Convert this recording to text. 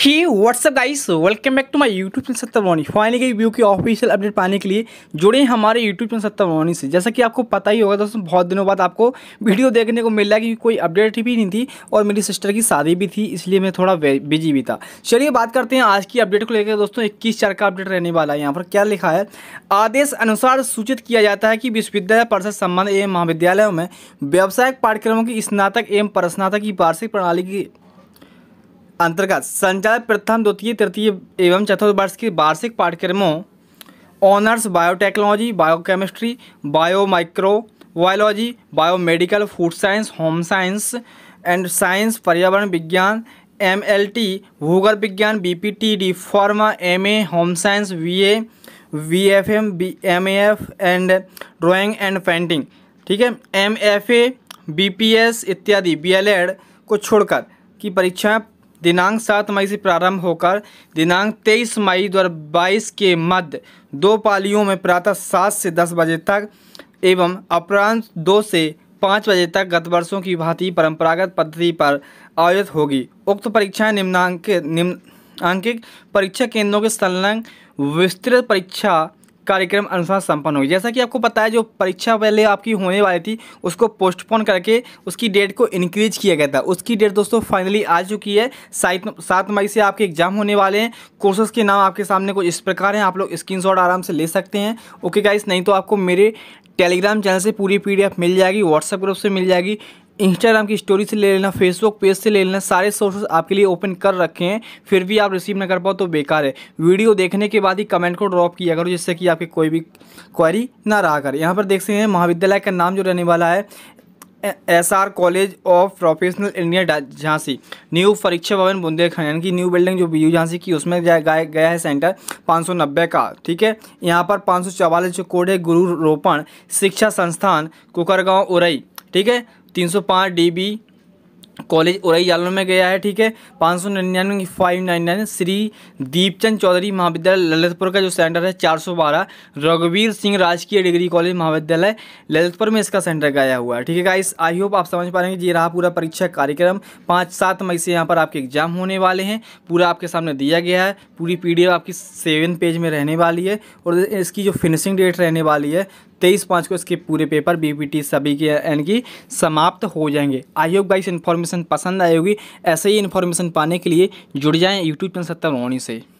he what's up guys welcome back to my YouTube channel Sattar Wani finally गई view की official update पाने के लिए जुड़े हमारे यूट्यूब चैनल सत्तर वानी से जैसा कि आपको पता ही होगा दोस्तों बहुत दिनों बाद आपको वीडियो देखने को मिल रहा है क्योंकि कोई अपडेट भी नहीं थी और मेरी सिस्टर की शादी भी थी इसलिए मैं थोड़ा बिजी भी था चलिए बात करते हैं आज की अपडेट को लेकर दोस्तों इक्कीस चार का अपडेट रहने वाला है यहाँ पर क्या लिखा है आदेश अनुसार सूचित किया जाता है कि विश्वविद्यालय परिषद संबंध एवं महाविद्यालयों में व्यावसायिक पाठ्यक्रमों की स्नातक एवं परस्नातक की वार्षिक प्रणाली की अंतर्गत संचालित प्रथम द्वितीय तृतीय एवं चतुर्थ वर्ष के वार्षिक पाठ्यक्रमों honours biotechnology biochemistry bio micro biology biomedical food science home science and science पर्यावरण विज्ञान एम एल टी भूगर्भ विज्ञान B P T D pharma M A home science V A V F M B M A F and drawing and painting ठीक है M F A B P S इत्यादि B El Ed को छोड़कर की परीक्षाएँ दिनांक सात मई से प्रारंभ होकर दिनांक तेईस मई 2022 के मध्य दो पालियों में प्रातः सात से दस बजे तक एवं अपराह दो से पाँच बजे तक गत वर्षों की भांति परंपरागत पद्धति पर आयोजित होगी उक्त परीक्षाएं निम्नांकित निम्नांकित परीक्षा केंद्रों के संलग्न विस्तृत परीक्षा कार्यक्रम अनुसार संपन्न होगी जैसा कि आपको पता है जो परीक्षा पहले आपकी होने वाली थी उसको पोस्टपोन करके उसकी डेट को इंक्रीज किया गया था उसकी डेट दोस्तों फाइनली आ चुकी है सात सात मई से आपके एग्जाम होने वाले हैं कोर्सेज के नाम आपके सामने कुछ इस प्रकार हैं आप लोग स्क्रीनशॉट आराम से ले सकते हैं ओके गाइस नहीं तो आपको मेरे टेलीग्राम चैनल से पूरी पी मिल जाएगी व्हाट्सएप ग्रुप से मिल जाएगी इंस्टाग्राम की स्टोरी से ले लेना फेसबुक पेज से ले लेना सारे सोर्सेज आपके लिए ओपन कर रखे हैं फिर भी आप रिसीव ना कर पाओ तो बेकार है वीडियो देखने के बाद ही कमेंट को ड्रॉप किया करो जिससे कि आपकी कोई भी क्वारी ना रहा कर यहाँ पर देख सकते हैं महाविद्यालय का नाम जो रहने वाला है S R college of professional India Jhansi new परीक्षा भवन बुंदेलखंड यानी कि न्यू बिल्डिंग जो बी झांसी की उसमें गया गया है सेंटर 590 का ठीक है यहाँ पर पाँच जो कोड है गुरु रोपण शिक्षा संस्थान कुकरगांव उरई ठीक है तीन सौ पाँच डी बी कॉलेज उरई जालो में गया है ठीक है पाँच सौ निन्यानवे five nine nine Shri Deepchand Chaudhary महाविद्यालय ललितपुर का जो सेंटर है चार सौ बारह रघुवीर सिंह राजकीय डिग्री कॉलेज महाविद्यालय ललितपुर में इसका सेंटर गया हुआ है ठीक है गाइस आई होप आप समझ पा रहे हैं कि ये रहा पूरा परीक्षा कार्यक्रम पाँच सात मई से यहाँ पर आपके एग्जाम होने वाले हैं पूरा आपके सामने दिया गया है पूरी पी आपकी सेवन पेज में रहने वाली है और इसकी जो फिनिशिंग डेट रहने वाली है तेईस पाँच को इसके पूरे पेपर टी सभी के यानी कि समाप्त हो जाएंगे आई होप गाइस इन्फॉर्मेशन पसंद आई होगी ऐसे ही इन्फॉर्मेशन पाने के लिए जुड़ जाएँ यूट्यूब चैनल सत्तर से